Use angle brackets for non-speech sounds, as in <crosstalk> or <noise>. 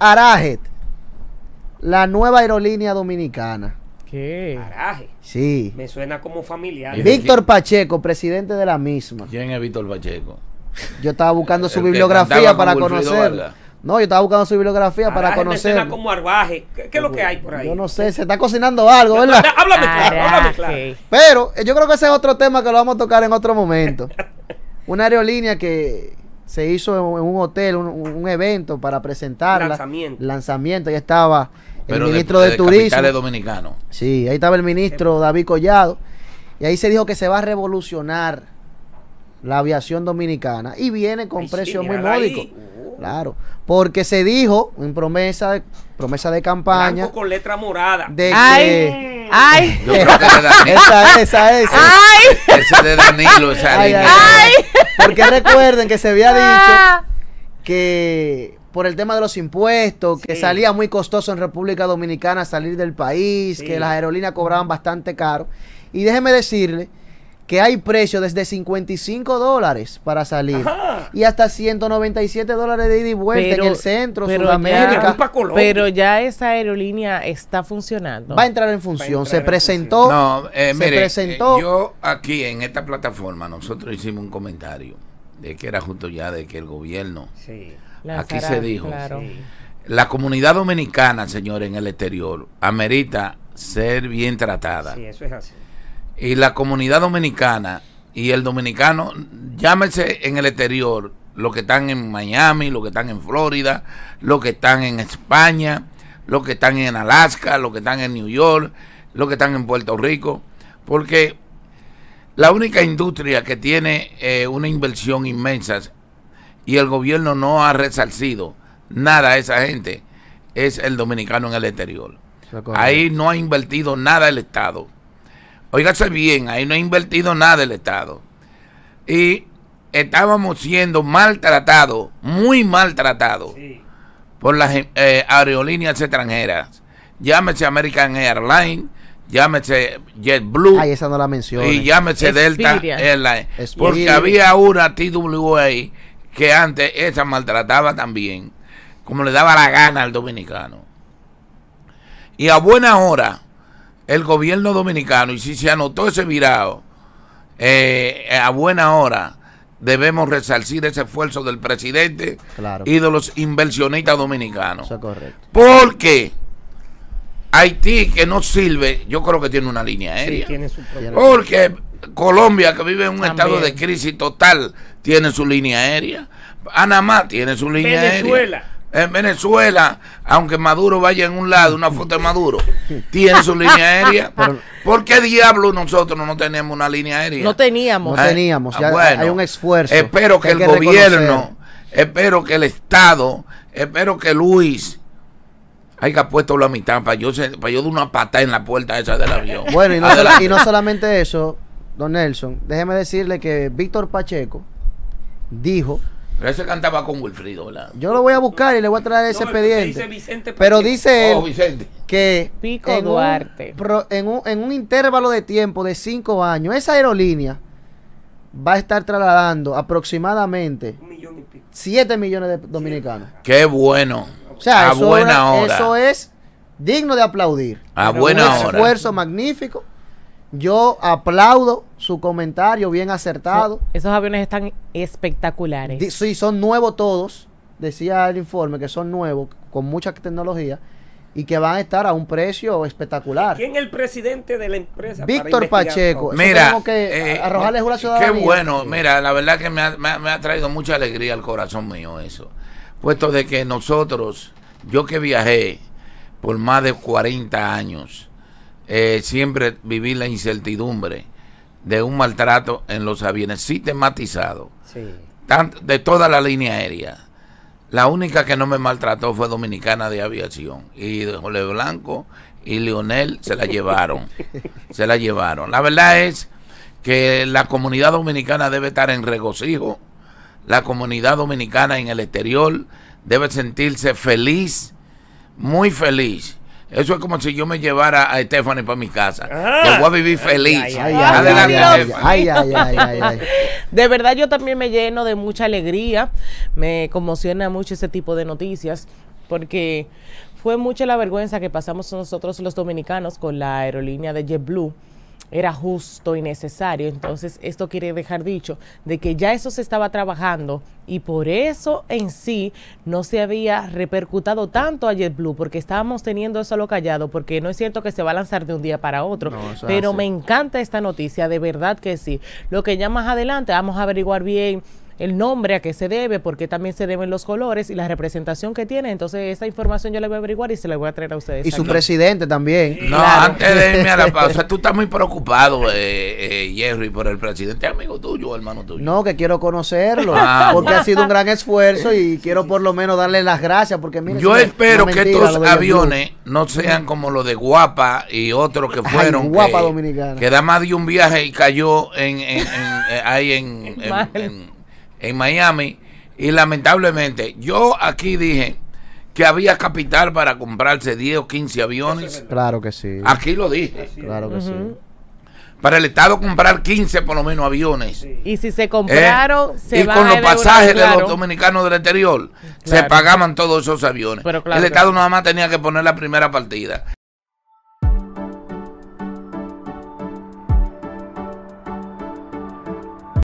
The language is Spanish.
Arajet, la nueva aerolínea dominicana. ¿Qué? Arajet. Sí. Me suena como familiar. Víctor Pacheco, presidente de la misma. ¿Quién es Víctor Pacheco? Yo estaba buscando su bibliografía para conocer. No, yo estaba buscando su bibliografía para conocer. Me suena como arbaje. ¿Qué, es lo que hay por ahí? Yo no sé, se está cocinando algo, ¿verdad? háblame háblame claro. Pero eh, yo creo que ese es otro tema que lo vamos a tocar en otro momento. <laughs> Una aerolínea que se hizo en un hotel un, evento para presentar el lanzamiento. Ahí estaba el ministro de, Turismo. dominicano. Sí, ahí estaba el ministro David Collado. Y ahí se dijo que se va a revolucionar la aviación dominicana y viene con precios muy módicos. Claro, porque se dijo en promesa de promesa de campaña con letra morada. De Ay. Ay. Esa, esa, esa. de Danilo, ay. Porque recuerden que se había <laughs> ah. dicho que por el tema de los impuestos, que salía muy costoso en República Dominicana salir del país, que las aerolíneas cobraban bastante caro. Y déjeme decirle que hay precios desde 55 dólares para salir y hasta 197 dólares de ida y vuelta en el centro, pero Sudamérica. pero ya esa aerolínea está funcionando. Va a entrar en función. se, presentó, eh, se presentó. Eh, yo aquí en esta plataforma, nosotros hicimos un comentario de que era justo ya de que el gobierno. Aquí se dijo. La comunidad dominicana, señores, en el exterior, amerita ser bien tratada. Sí, eso es así. Y la comunidad dominicana y el dominicano, llámese en el exterior, los que están en Miami, los que están en Florida, los que están en España, los que están en Alaska, los que están en New York, los que están en Puerto Rico, porque la única industria que tiene eh, una inversión inmensa y el gobierno no ha resarcido nada a esa gente es el dominicano en el exterior. Ahí no ha invertido nada el Estado. Óigase bien, ahí no ha invertido nada el Estado. Y estábamos siendo maltratados, muy maltratados, por las eh, aerolíneas extranjeras. Llámese American Airlines, llámese JetBlue. esa no la Y llámese Delta Airlines. Porque había una TWA que antes esa maltrataba también, como le daba la gana al dominicano. Y a buena hora el gobierno dominicano, y si se anotó ese virado eh, a buena hora, debemos resarcir ese esfuerzo del presidente y de los inversionistas dominicanos. Eso es correcto. Porque Haití, que no sirve, yo creo que tiene una línea aérea. Sí, tiene su porque Colombia, que vive en un estado de crisis total, tiene su línea aérea. Panamá tiene su línea Venezuela. aérea en Venezuela, aunque Maduro vaya en un lado, una foto de Maduro, tiene su línea <laughs> aérea. ¿Por qué diablo nosotros no tenemos una línea aérea? No teníamos. Ah, teníamos, ah, hay un esfuerzo. Espero que, el gobierno, espero que el Estado, espero que Luis haya puesto la mitad para yo, para yo dar una patada en la puerta esa del avión. Bueno, y no solamente eso, don Nelson, déjeme decirle que Víctor Pacheco dijo pero ese cantaba con Wilfrido, Yo lo voy a buscar y le voy a traer ese expediente. pero dice oh, él que Pico en Duarte. Un, en, intervalo de tiempo de cinco años, esa aerolínea va a estar trasladando aproximadamente 7 millones de dominicanos. Qué bueno. O sea, eso, es digno de aplaudir. A buena un esfuerzo magnífico yo aplaudo su comentario, bien acertado. esos aviones están espectaculares. sí, son nuevos todos. Decía el informe que son nuevos, con mucha tecnología y que van a estar a un precio espectacular. ¿Quién es el presidente de la empresa? Víctor Pacheco. Mira, que eh, arrojarles una Qué bueno, mira, la verdad que me ha, me ha, traído mucha alegría al corazón mío eso. Puesto de que nosotros, yo que viajé por más de 40 años, eh, siempre viví la incertidumbre de un maltrato en los aviones sistematizado de toda la línea aérea. La única que no me maltrató fue Dominicana de Aviación y Jole Blanco y Lionel se la llevaron. <laughs> se la llevaron. La verdad es que la comunidad dominicana debe estar en regocijo. La comunidad dominicana en el exterior debe sentirse feliz, muy feliz eso es como si yo me llevara a Stephanie para mi casa. Ah. voy a vivir feliz. De verdad yo también me lleno de mucha alegría. Me conmociona mucho ese tipo de noticias porque fue mucha la vergüenza que pasamos nosotros los dominicanos con la aerolínea de JetBlue era justo y necesario. Entonces, esto quiere dejar dicho de que ya eso se estaba trabajando y por eso en sí no se había repercutado tanto a JetBlue porque estábamos teniendo eso a lo callado porque no es cierto que se va a lanzar de un día para otro, pero me encanta esta noticia, de verdad que sí. Lo que ya más adelante vamos a averiguar bien el nombre a qué se debe, porque también se deben los colores y la representación que tiene. Entonces, esa información yo la voy a averiguar y se la voy a traer a ustedes. Y su presidente también. No, antes de irme a la pausa, <laughs> tú estás muy preocupado, eh, eh, Jerry, por el presidente, amigo tuyo, hermano tuyo. No, que quiero conocerlo, ah. porque ha sido un gran esfuerzo y quiero por lo menos darle las gracias, porque mira Yo espero que estos aviones no sean como los de Guapa y otros que fueron. guapa Dominicana. Que da más de un viaje y cayó en, en, en, eh, ahí en <laughs> en Miami y lamentablemente yo aquí dije que había capital para comprarse 10 o 15 aviones. Claro que sí. Aquí lo dije. Claro que sí. Para el Estado comprar 15 por lo menos aviones. Y si se compraron, se eh, se Y con los pasajes de los dominicanos del exterior, se pagaban todos esos aviones. el Estado nada más tenía que poner la primera partida.